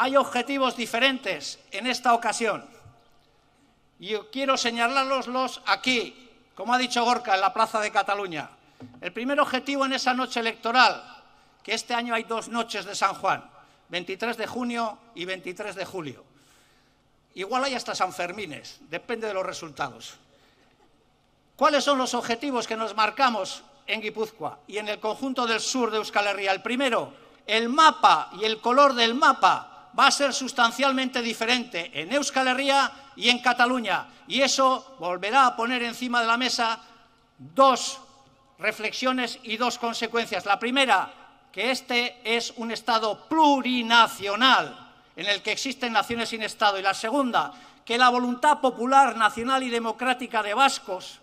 Hay objetivos diferentes en esta ocasión. Y quiero señalarlos aquí, como ha dicho Gorka, en la Plaza de Cataluña. El primer objetivo en esa noche electoral, que este año hay dos noches de San Juan, 23 de junio y 23 de julio. Igual hay hasta San Fermines, depende de los resultados. ¿Cuáles son los objetivos que nos marcamos en Guipúzcoa y en el conjunto del sur de Euskal Herria? El primero, el mapa y el color del mapa va a ser sustancialmente diferente en Euskal Herria y en Cataluña. Y eso volverá a poner encima de la mesa dos reflexiones y dos consecuencias. La primera, que este es un Estado plurinacional en el que existen naciones sin Estado. Y la segunda, que la voluntad popular, nacional y democrática de vascos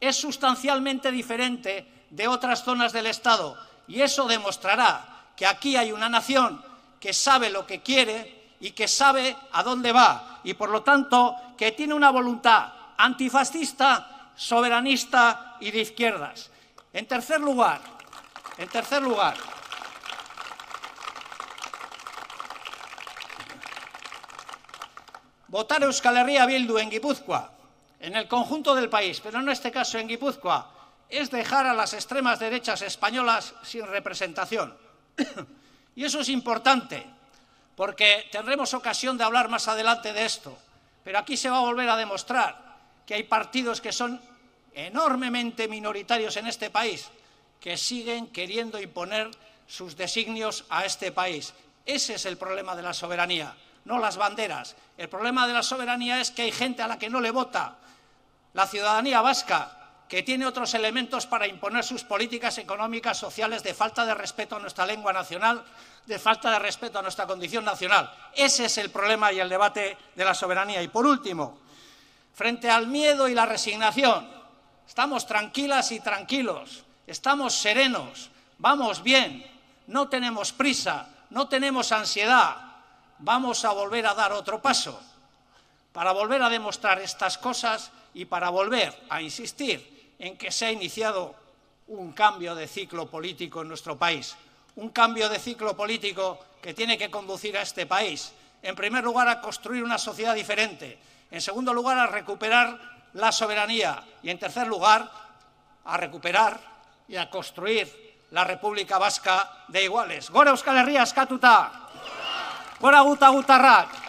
es sustancialmente diferente de otras zonas del Estado. Y eso demostrará que aquí hay una nación que sabe lo que quiere y que sabe a dónde va y, por lo tanto, que tiene una voluntad antifascista, soberanista y de izquierdas. En tercer lugar, en tercer lugar, votar Euskal Herria Bildu en Guipúzcoa, en el conjunto del país, pero en este caso en Guipúzcoa, es dejar a las extremas derechas españolas sin representación. Y eso es importante, porque tendremos ocasión de hablar más adelante de esto, pero aquí se va a volver a demostrar que hay partidos que son enormemente minoritarios en este país, que siguen queriendo imponer sus designios a este país. Ese es el problema de la soberanía, no las banderas. El problema de la soberanía es que hay gente a la que no le vota. La ciudadanía vasca que tiene otros elementos para imponer sus políticas económicas, sociales, de falta de respeto a nuestra lengua nacional, de falta de respeto a nuestra condición nacional. Ese es el problema y el debate de la soberanía. Y por último, frente al miedo y la resignación, estamos tranquilas y tranquilos, estamos serenos, vamos bien, no tenemos prisa, no tenemos ansiedad, vamos a volver a dar otro paso para volver a demostrar estas cosas y para volver a insistir en que se ha iniciado un cambio de ciclo político en nuestro país, un cambio de ciclo político que tiene que conducir a este país, en primer lugar, a construir una sociedad diferente, en segundo lugar, a recuperar la soberanía y, en tercer lugar, a recuperar y a construir la República Vasca de iguales. Gora Euskal gutarrak!